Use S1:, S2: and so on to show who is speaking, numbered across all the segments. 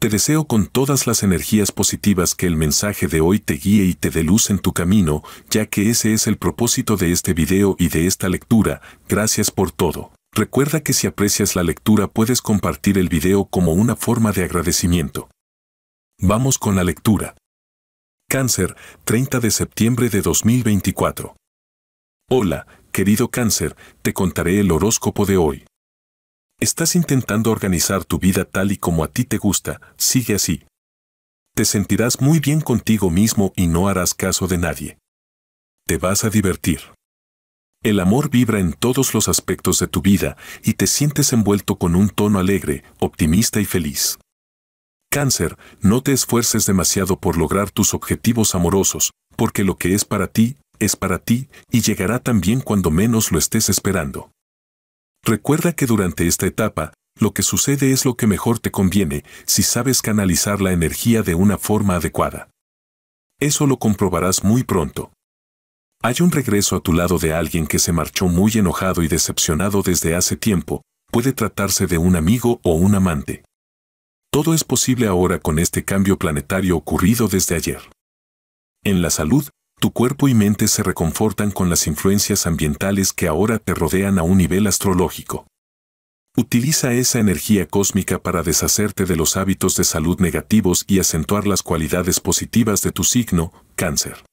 S1: Te deseo con todas las energías positivas que el mensaje de hoy te guíe y te dé luz en tu camino, ya que ese es el propósito de este video y de esta lectura. Gracias por todo. Recuerda que si aprecias la lectura puedes compartir el video como una forma de agradecimiento. Vamos con la lectura. Cáncer, 30 de septiembre de 2024. Hola, querido cáncer, te contaré el horóscopo de hoy. Estás intentando organizar tu vida tal y como a ti te gusta, sigue así. Te sentirás muy bien contigo mismo y no harás caso de nadie. Te vas a divertir. El amor vibra en todos los aspectos de tu vida y te sientes envuelto con un tono alegre, optimista y feliz. Cáncer, no te esfuerces demasiado por lograr tus objetivos amorosos, porque lo que es para ti, es para ti y llegará también cuando menos lo estés esperando. Recuerda que durante esta etapa, lo que sucede es lo que mejor te conviene si sabes canalizar la energía de una forma adecuada. Eso lo comprobarás muy pronto. Hay un regreso a tu lado de alguien que se marchó muy enojado y decepcionado desde hace tiempo, puede tratarse de un amigo o un amante. Todo es posible ahora con este cambio planetario ocurrido desde ayer. En la salud, tu cuerpo y mente se reconfortan con las influencias ambientales que ahora te rodean a un nivel astrológico. Utiliza esa energía cósmica para deshacerte de los hábitos de salud negativos y acentuar las cualidades positivas de tu signo, cáncer.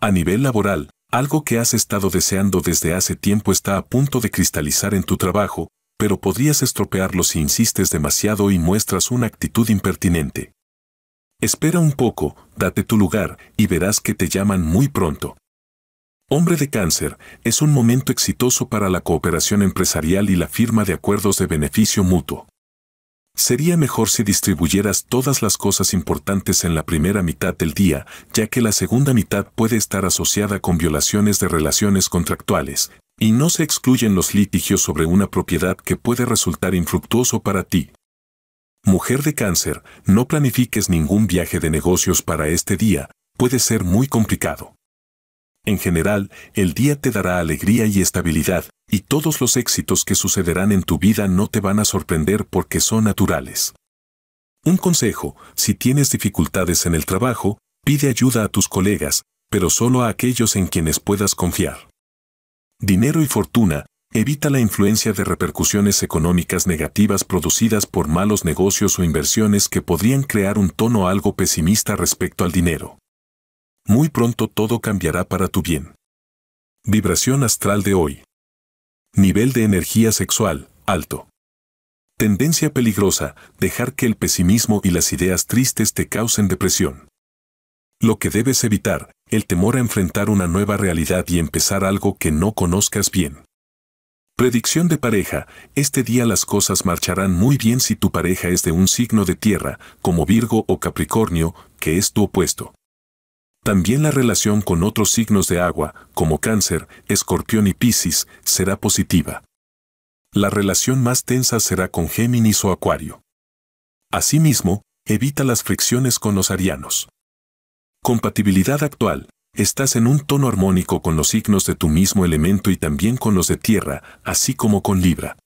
S1: A nivel laboral, algo que has estado deseando desde hace tiempo está a punto de cristalizar en tu trabajo, pero podrías estropearlo si insistes demasiado y muestras una actitud impertinente. Espera un poco, date tu lugar, y verás que te llaman muy pronto. Hombre de Cáncer es un momento exitoso para la cooperación empresarial y la firma de acuerdos de beneficio mutuo. Sería mejor si distribuyeras todas las cosas importantes en la primera mitad del día, ya que la segunda mitad puede estar asociada con violaciones de relaciones contractuales, y no se excluyen los litigios sobre una propiedad que puede resultar infructuoso para ti. Mujer de cáncer, no planifiques ningún viaje de negocios para este día, puede ser muy complicado. En general, el día te dará alegría y estabilidad, y todos los éxitos que sucederán en tu vida no te van a sorprender porque son naturales. Un consejo, si tienes dificultades en el trabajo, pide ayuda a tus colegas, pero solo a aquellos en quienes puedas confiar. Dinero y fortuna, evita la influencia de repercusiones económicas negativas producidas por malos negocios o inversiones que podrían crear un tono algo pesimista respecto al dinero. Muy pronto todo cambiará para tu bien. Vibración astral de hoy. Nivel de energía sexual, alto. Tendencia peligrosa, dejar que el pesimismo y las ideas tristes te causen depresión. Lo que debes evitar, el temor a enfrentar una nueva realidad y empezar algo que no conozcas bien. Predicción de pareja, este día las cosas marcharán muy bien si tu pareja es de un signo de tierra, como Virgo o Capricornio, que es tu opuesto. También la relación con otros signos de agua, como Cáncer, Escorpión y Piscis, será positiva. La relación más tensa será con Géminis o Acuario. Asimismo, evita las fricciones con los arianos. Compatibilidad actual. Estás en un tono armónico con los signos de tu mismo elemento y también con los de tierra, así como con Libra.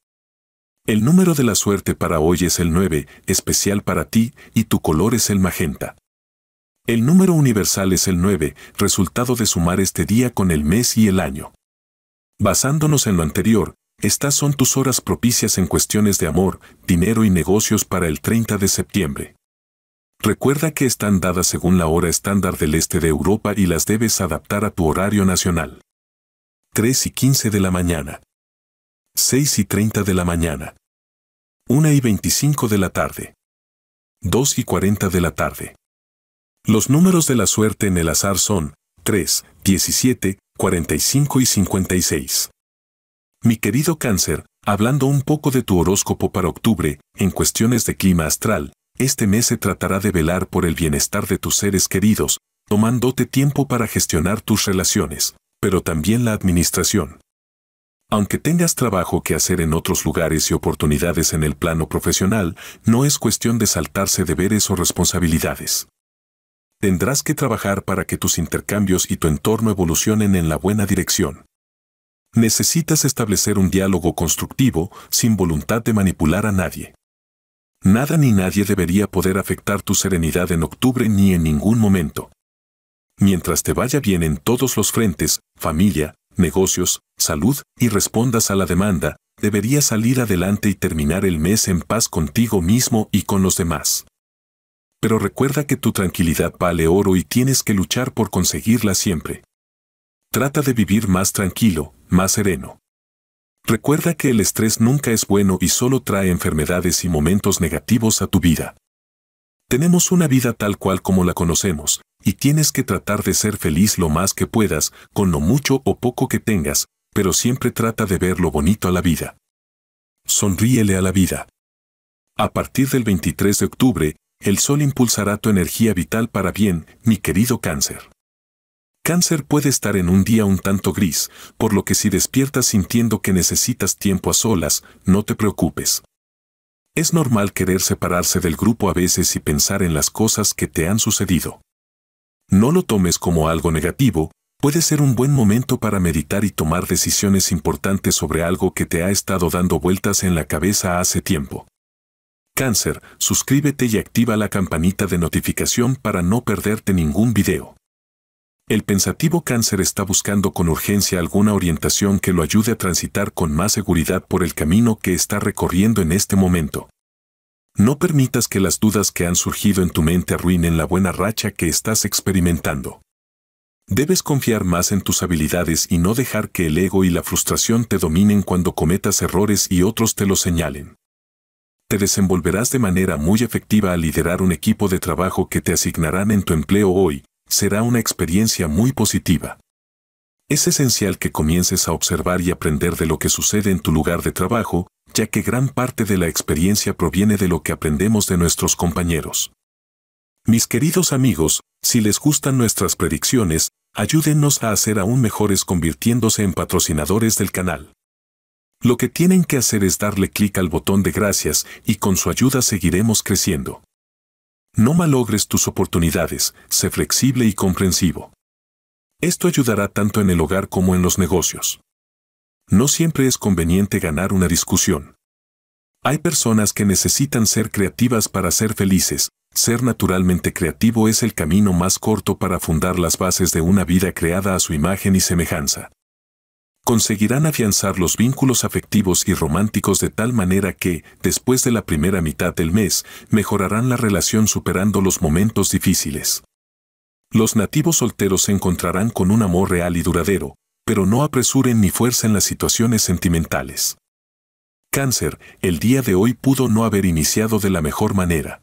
S1: El número de la suerte para hoy es el 9, especial para ti, y tu color es el magenta. El número universal es el 9, resultado de sumar este día con el mes y el año. Basándonos en lo anterior, estas son tus horas propicias en cuestiones de amor, dinero y negocios para el 30 de septiembre. Recuerda que están dadas según la hora estándar del este de Europa y las debes adaptar a tu horario nacional. 3 y 15 de la mañana. 6 y 30 de la mañana. 1 y 25 de la tarde. 2 y 40 de la tarde. Los números de la suerte en el azar son 3, 17, 45 y 56. Mi querido cáncer, hablando un poco de tu horóscopo para octubre, en cuestiones de clima astral, este mes se tratará de velar por el bienestar de tus seres queridos, tomándote tiempo para gestionar tus relaciones, pero también la administración. Aunque tengas trabajo que hacer en otros lugares y oportunidades en el plano profesional, no es cuestión de saltarse deberes o responsabilidades. Tendrás que trabajar para que tus intercambios y tu entorno evolucionen en la buena dirección. Necesitas establecer un diálogo constructivo sin voluntad de manipular a nadie. Nada ni nadie debería poder afectar tu serenidad en octubre ni en ningún momento. Mientras te vaya bien en todos los frentes, familia, negocios, salud, y respondas a la demanda, deberías salir adelante y terminar el mes en paz contigo mismo y con los demás. Pero recuerda que tu tranquilidad vale oro y tienes que luchar por conseguirla siempre. Trata de vivir más tranquilo, más sereno. Recuerda que el estrés nunca es bueno y solo trae enfermedades y momentos negativos a tu vida. Tenemos una vida tal cual como la conocemos, y tienes que tratar de ser feliz lo más que puedas, con lo mucho o poco que tengas, pero siempre trata de ver lo bonito a la vida. Sonríele a la vida. A partir del 23 de octubre, el sol impulsará tu energía vital para bien, mi querido cáncer. Cáncer puede estar en un día un tanto gris, por lo que si despiertas sintiendo que necesitas tiempo a solas, no te preocupes. Es normal querer separarse del grupo a veces y pensar en las cosas que te han sucedido. No lo tomes como algo negativo, puede ser un buen momento para meditar y tomar decisiones importantes sobre algo que te ha estado dando vueltas en la cabeza hace tiempo. Cáncer, suscríbete y activa la campanita de notificación para no perderte ningún video. El pensativo cáncer está buscando con urgencia alguna orientación que lo ayude a transitar con más seguridad por el camino que está recorriendo en este momento. No permitas que las dudas que han surgido en tu mente arruinen la buena racha que estás experimentando. Debes confiar más en tus habilidades y no dejar que el ego y la frustración te dominen cuando cometas errores y otros te lo señalen. Te desenvolverás de manera muy efectiva al liderar un equipo de trabajo que te asignarán en tu empleo hoy, será una experiencia muy positiva. Es esencial que comiences a observar y aprender de lo que sucede en tu lugar de trabajo, ya que gran parte de la experiencia proviene de lo que aprendemos de nuestros compañeros. Mis queridos amigos, si les gustan nuestras predicciones, ayúdennos a hacer aún mejores convirtiéndose en patrocinadores del canal. Lo que tienen que hacer es darle clic al botón de gracias y con su ayuda seguiremos creciendo. No malogres tus oportunidades, sé flexible y comprensivo. Esto ayudará tanto en el hogar como en los negocios. No siempre es conveniente ganar una discusión. Hay personas que necesitan ser creativas para ser felices, ser naturalmente creativo es el camino más corto para fundar las bases de una vida creada a su imagen y semejanza conseguirán afianzar los vínculos afectivos y románticos de tal manera que, después de la primera mitad del mes, mejorarán la relación superando los momentos difíciles. Los nativos solteros se encontrarán con un amor real y duradero, pero no apresuren ni fuercen las situaciones sentimentales. Cáncer, el día de hoy pudo no haber iniciado de la mejor manera.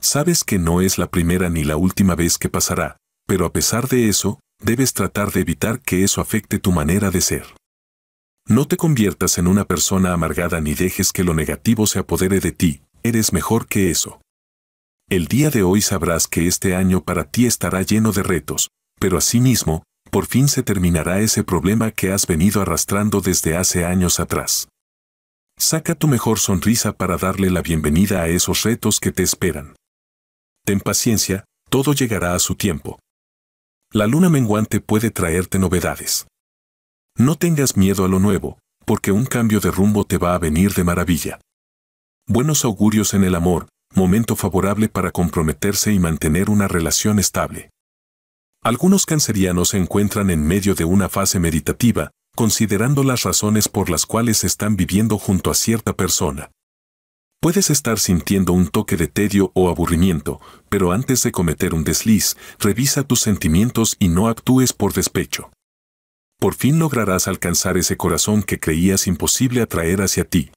S1: Sabes que no es la primera ni la última vez que pasará, pero a pesar de eso, debes tratar de evitar que eso afecte tu manera de ser. No te conviertas en una persona amargada ni dejes que lo negativo se apodere de ti, eres mejor que eso. El día de hoy sabrás que este año para ti estará lleno de retos, pero asimismo, por fin se terminará ese problema que has venido arrastrando desde hace años atrás. Saca tu mejor sonrisa para darle la bienvenida a esos retos que te esperan. Ten paciencia, todo llegará a su tiempo, la luna menguante puede traerte novedades. No tengas miedo a lo nuevo, porque un cambio de rumbo te va a venir de maravilla. Buenos augurios en el amor, momento favorable para comprometerse y mantener una relación estable. Algunos cancerianos se encuentran en medio de una fase meditativa, considerando las razones por las cuales están viviendo junto a cierta persona. Puedes estar sintiendo un toque de tedio o aburrimiento, pero antes de cometer un desliz, revisa tus sentimientos y no actúes por despecho. Por fin lograrás alcanzar ese corazón que creías imposible atraer hacia ti.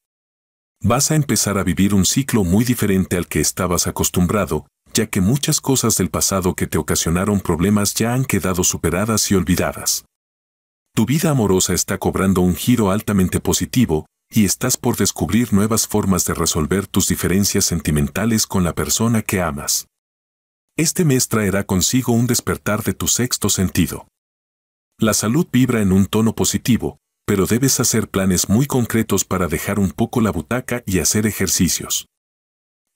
S1: Vas a empezar a vivir un ciclo muy diferente al que estabas acostumbrado, ya que muchas cosas del pasado que te ocasionaron problemas ya han quedado superadas y olvidadas. Tu vida amorosa está cobrando un giro altamente positivo, y estás por descubrir nuevas formas de resolver tus diferencias sentimentales con la persona que amas. Este mes traerá consigo un despertar de tu sexto sentido. La salud vibra en un tono positivo, pero debes hacer planes muy concretos para dejar un poco la butaca y hacer ejercicios.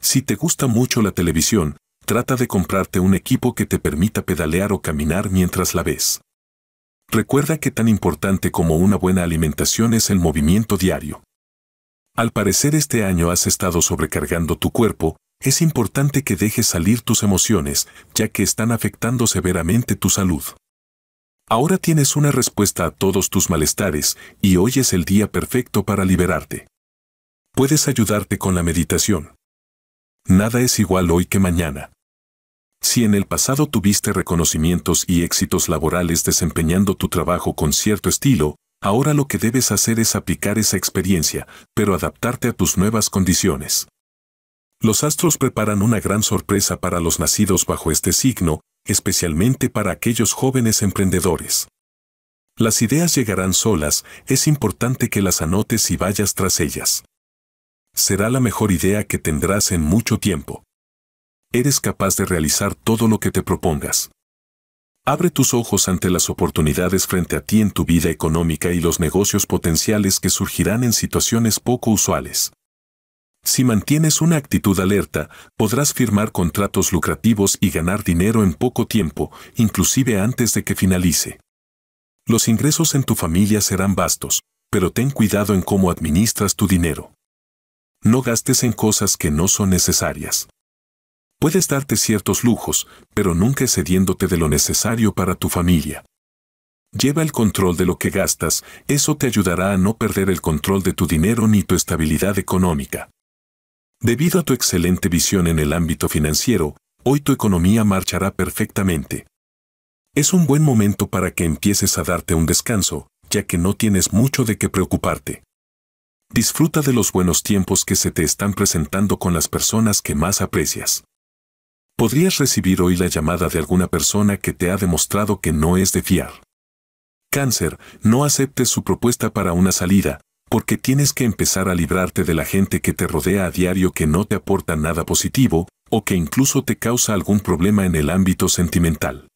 S1: Si te gusta mucho la televisión, trata de comprarte un equipo que te permita pedalear o caminar mientras la ves. Recuerda que tan importante como una buena alimentación es el movimiento diario. Al parecer este año has estado sobrecargando tu cuerpo, es importante que dejes salir tus emociones, ya que están afectando severamente tu salud. Ahora tienes una respuesta a todos tus malestares y hoy es el día perfecto para liberarte. Puedes ayudarte con la meditación. Nada es igual hoy que mañana. Si en el pasado tuviste reconocimientos y éxitos laborales desempeñando tu trabajo con cierto estilo, ahora lo que debes hacer es aplicar esa experiencia, pero adaptarte a tus nuevas condiciones. Los astros preparan una gran sorpresa para los nacidos bajo este signo, especialmente para aquellos jóvenes emprendedores. Las ideas llegarán solas, es importante que las anotes y vayas tras ellas. Será la mejor idea que tendrás en mucho tiempo eres capaz de realizar todo lo que te propongas. Abre tus ojos ante las oportunidades frente a ti en tu vida económica y los negocios potenciales que surgirán en situaciones poco usuales. Si mantienes una actitud alerta, podrás firmar contratos lucrativos y ganar dinero en poco tiempo, inclusive antes de que finalice. Los ingresos en tu familia serán vastos, pero ten cuidado en cómo administras tu dinero. No gastes en cosas que no son necesarias. Puedes darte ciertos lujos, pero nunca excediéndote de lo necesario para tu familia. Lleva el control de lo que gastas, eso te ayudará a no perder el control de tu dinero ni tu estabilidad económica. Debido a tu excelente visión en el ámbito financiero, hoy tu economía marchará perfectamente. Es un buen momento para que empieces a darte un descanso, ya que no tienes mucho de qué preocuparte. Disfruta de los buenos tiempos que se te están presentando con las personas que más aprecias. Podrías recibir hoy la llamada de alguna persona que te ha demostrado que no es de fiar. Cáncer, no aceptes su propuesta para una salida, porque tienes que empezar a librarte de la gente que te rodea a diario que no te aporta nada positivo, o que incluso te causa algún problema en el ámbito sentimental.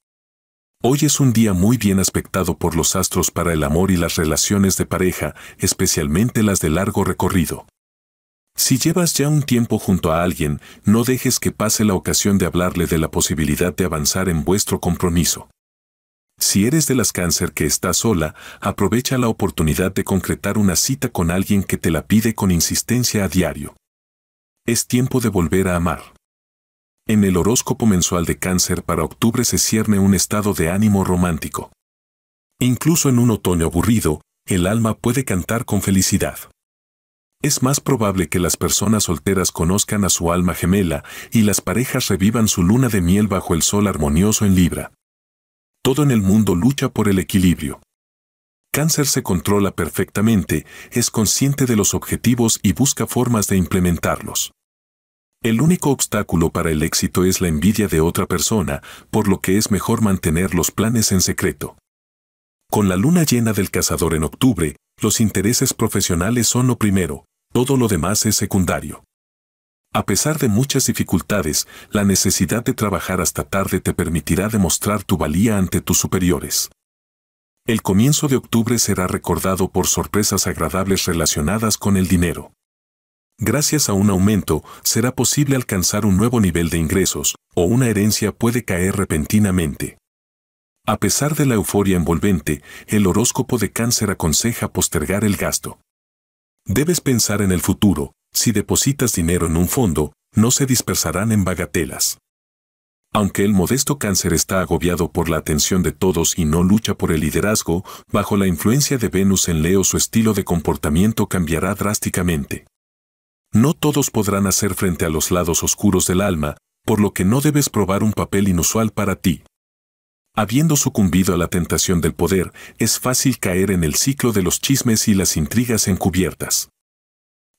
S1: Hoy es un día muy bien aspectado por los astros para el amor y las relaciones de pareja, especialmente las de largo recorrido. Si llevas ya un tiempo junto a alguien, no dejes que pase la ocasión de hablarle de la posibilidad de avanzar en vuestro compromiso. Si eres de las cáncer que está sola, aprovecha la oportunidad de concretar una cita con alguien que te la pide con insistencia a diario. Es tiempo de volver a amar. En el horóscopo mensual de cáncer para octubre se cierne un estado de ánimo romántico. Incluso en un otoño aburrido, el alma puede cantar con felicidad es más probable que las personas solteras conozcan a su alma gemela y las parejas revivan su luna de miel bajo el sol armonioso en Libra. Todo en el mundo lucha por el equilibrio. Cáncer se controla perfectamente, es consciente de los objetivos y busca formas de implementarlos. El único obstáculo para el éxito es la envidia de otra persona, por lo que es mejor mantener los planes en secreto. Con la luna llena del cazador en octubre, los intereses profesionales son lo primero, todo lo demás es secundario. A pesar de muchas dificultades, la necesidad de trabajar hasta tarde te permitirá demostrar tu valía ante tus superiores. El comienzo de octubre será recordado por sorpresas agradables relacionadas con el dinero. Gracias a un aumento, será posible alcanzar un nuevo nivel de ingresos, o una herencia puede caer repentinamente. A pesar de la euforia envolvente, el horóscopo de cáncer aconseja postergar el gasto. Debes pensar en el futuro, si depositas dinero en un fondo, no se dispersarán en bagatelas. Aunque el modesto cáncer está agobiado por la atención de todos y no lucha por el liderazgo, bajo la influencia de Venus en Leo su estilo de comportamiento cambiará drásticamente. No todos podrán hacer frente a los lados oscuros del alma, por lo que no debes probar un papel inusual para ti. Habiendo sucumbido a la tentación del poder, es fácil caer en el ciclo de los chismes y las intrigas encubiertas.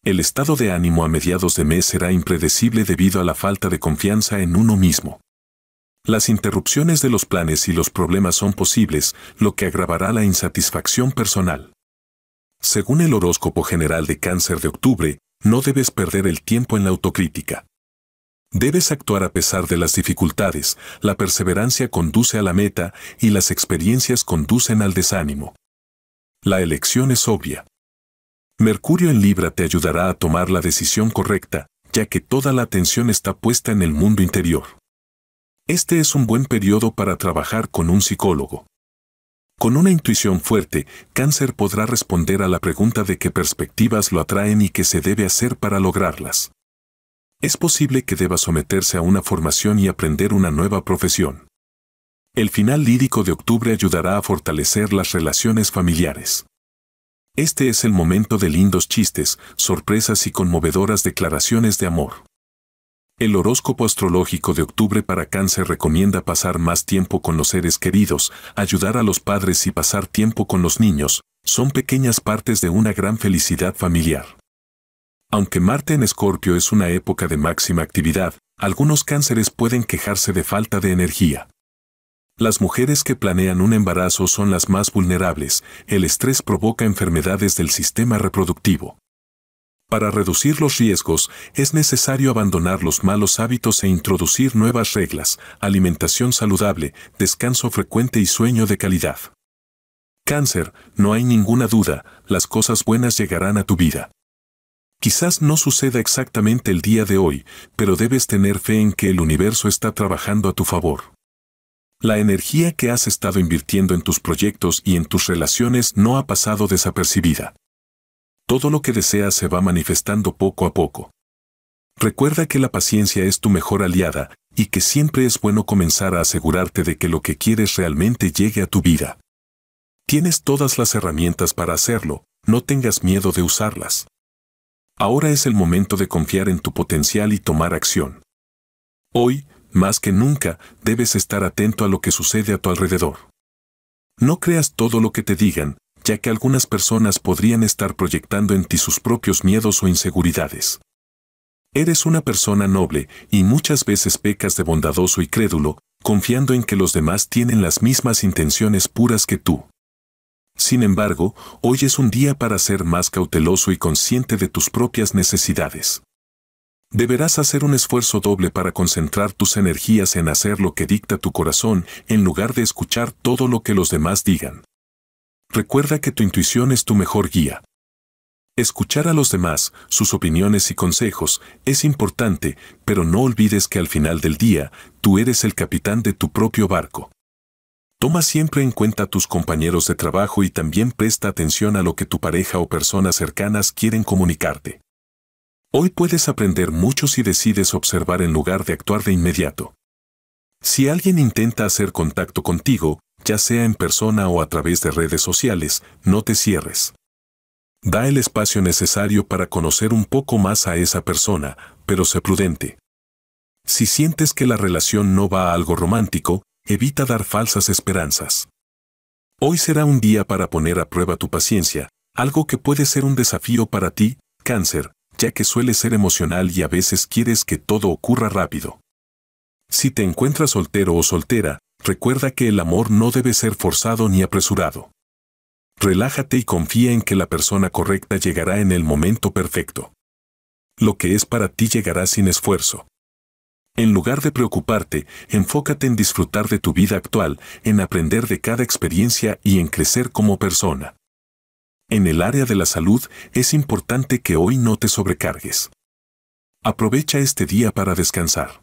S1: El estado de ánimo a mediados de mes será impredecible debido a la falta de confianza en uno mismo. Las interrupciones de los planes y los problemas son posibles, lo que agravará la insatisfacción personal. Según el horóscopo general de cáncer de octubre, no debes perder el tiempo en la autocrítica. Debes actuar a pesar de las dificultades, la perseverancia conduce a la meta y las experiencias conducen al desánimo. La elección es obvia. Mercurio en Libra te ayudará a tomar la decisión correcta, ya que toda la atención está puesta en el mundo interior. Este es un buen periodo para trabajar con un psicólogo. Con una intuición fuerte, Cáncer podrá responder a la pregunta de qué perspectivas lo atraen y qué se debe hacer para lograrlas es posible que deba someterse a una formación y aprender una nueva profesión. El final lírico de octubre ayudará a fortalecer las relaciones familiares. Este es el momento de lindos chistes, sorpresas y conmovedoras declaraciones de amor. El horóscopo astrológico de octubre para cáncer recomienda pasar más tiempo con los seres queridos, ayudar a los padres y pasar tiempo con los niños, son pequeñas partes de una gran felicidad familiar. Aunque Marte en Escorpio es una época de máxima actividad, algunos cánceres pueden quejarse de falta de energía. Las mujeres que planean un embarazo son las más vulnerables, el estrés provoca enfermedades del sistema reproductivo. Para reducir los riesgos, es necesario abandonar los malos hábitos e introducir nuevas reglas, alimentación saludable, descanso frecuente y sueño de calidad. Cáncer, no hay ninguna duda, las cosas buenas llegarán a tu vida. Quizás no suceda exactamente el día de hoy, pero debes tener fe en que el universo está trabajando a tu favor. La energía que has estado invirtiendo en tus proyectos y en tus relaciones no ha pasado desapercibida. Todo lo que deseas se va manifestando poco a poco. Recuerda que la paciencia es tu mejor aliada y que siempre es bueno comenzar a asegurarte de que lo que quieres realmente llegue a tu vida. Tienes todas las herramientas para hacerlo, no tengas miedo de usarlas. Ahora es el momento de confiar en tu potencial y tomar acción. Hoy, más que nunca, debes estar atento a lo que sucede a tu alrededor. No creas todo lo que te digan, ya que algunas personas podrían estar proyectando en ti sus propios miedos o inseguridades. Eres una persona noble y muchas veces pecas de bondadoso y crédulo, confiando en que los demás tienen las mismas intenciones puras que tú. Sin embargo, hoy es un día para ser más cauteloso y consciente de tus propias necesidades. Deberás hacer un esfuerzo doble para concentrar tus energías en hacer lo que dicta tu corazón en lugar de escuchar todo lo que los demás digan. Recuerda que tu intuición es tu mejor guía. Escuchar a los demás, sus opiniones y consejos, es importante, pero no olvides que al final del día, tú eres el capitán de tu propio barco. Toma siempre en cuenta a tus compañeros de trabajo y también presta atención a lo que tu pareja o personas cercanas quieren comunicarte. Hoy puedes aprender mucho si decides observar en lugar de actuar de inmediato. Si alguien intenta hacer contacto contigo, ya sea en persona o a través de redes sociales, no te cierres. Da el espacio necesario para conocer un poco más a esa persona, pero sé prudente. Si sientes que la relación no va a algo romántico, evita dar falsas esperanzas. Hoy será un día para poner a prueba tu paciencia, algo que puede ser un desafío para ti, cáncer, ya que suele ser emocional y a veces quieres que todo ocurra rápido. Si te encuentras soltero o soltera, recuerda que el amor no debe ser forzado ni apresurado. Relájate y confía en que la persona correcta llegará en el momento perfecto. Lo que es para ti llegará sin esfuerzo. En lugar de preocuparte, enfócate en disfrutar de tu vida actual, en aprender de cada experiencia y en crecer como persona. En el área de la salud es importante que hoy no te sobrecargues. Aprovecha este día para descansar.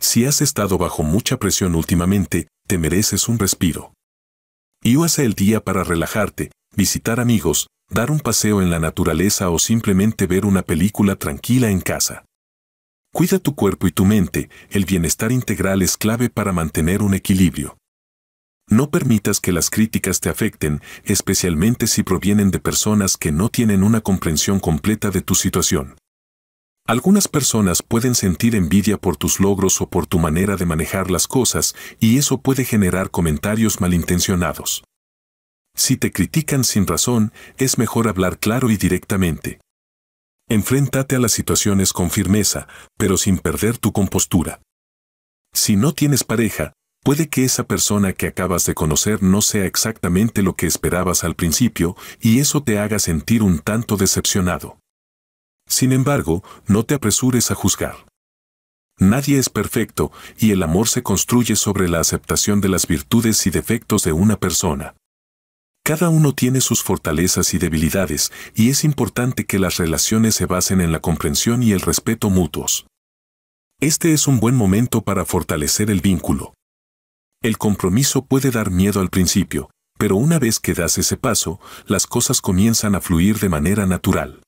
S1: Si has estado bajo mucha presión últimamente, te mereces un respiro. Y usa el día para relajarte, visitar amigos, dar un paseo en la naturaleza o simplemente ver una película tranquila en casa. Cuida tu cuerpo y tu mente, el bienestar integral es clave para mantener un equilibrio. No permitas que las críticas te afecten, especialmente si provienen de personas que no tienen una comprensión completa de tu situación. Algunas personas pueden sentir envidia por tus logros o por tu manera de manejar las cosas, y eso puede generar comentarios malintencionados. Si te critican sin razón, es mejor hablar claro y directamente. Enfréntate a las situaciones con firmeza, pero sin perder tu compostura. Si no tienes pareja, puede que esa persona que acabas de conocer no sea exactamente lo que esperabas al principio y eso te haga sentir un tanto decepcionado. Sin embargo, no te apresures a juzgar. Nadie es perfecto y el amor se construye sobre la aceptación de las virtudes y defectos de una persona. Cada uno tiene sus fortalezas y debilidades, y es importante que las relaciones se basen en la comprensión y el respeto mutuos. Este es un buen momento para fortalecer el vínculo. El compromiso puede dar miedo al principio, pero una vez que das ese paso, las cosas comienzan a fluir de manera natural.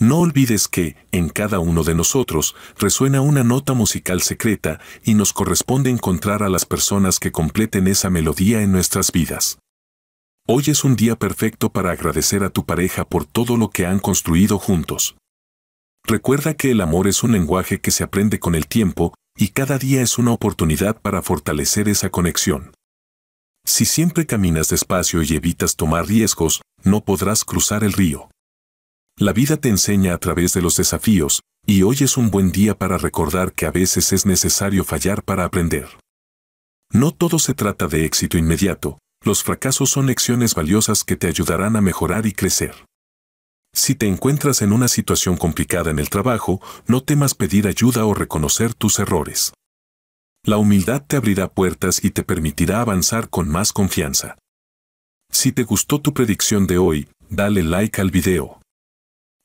S1: No olvides que, en cada uno de nosotros, resuena una nota musical secreta y nos corresponde encontrar a las personas que completen esa melodía en nuestras vidas. Hoy es un día perfecto para agradecer a tu pareja por todo lo que han construido juntos. Recuerda que el amor es un lenguaje que se aprende con el tiempo y cada día es una oportunidad para fortalecer esa conexión. Si siempre caminas despacio y evitas tomar riesgos, no podrás cruzar el río. La vida te enseña a través de los desafíos, y hoy es un buen día para recordar que a veces es necesario fallar para aprender. No todo se trata de éxito inmediato, los fracasos son lecciones valiosas que te ayudarán a mejorar y crecer. Si te encuentras en una situación complicada en el trabajo, no temas pedir ayuda o reconocer tus errores. La humildad te abrirá puertas y te permitirá avanzar con más confianza. Si te gustó tu predicción de hoy, dale like al video.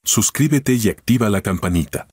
S1: Suscríbete y activa la campanita.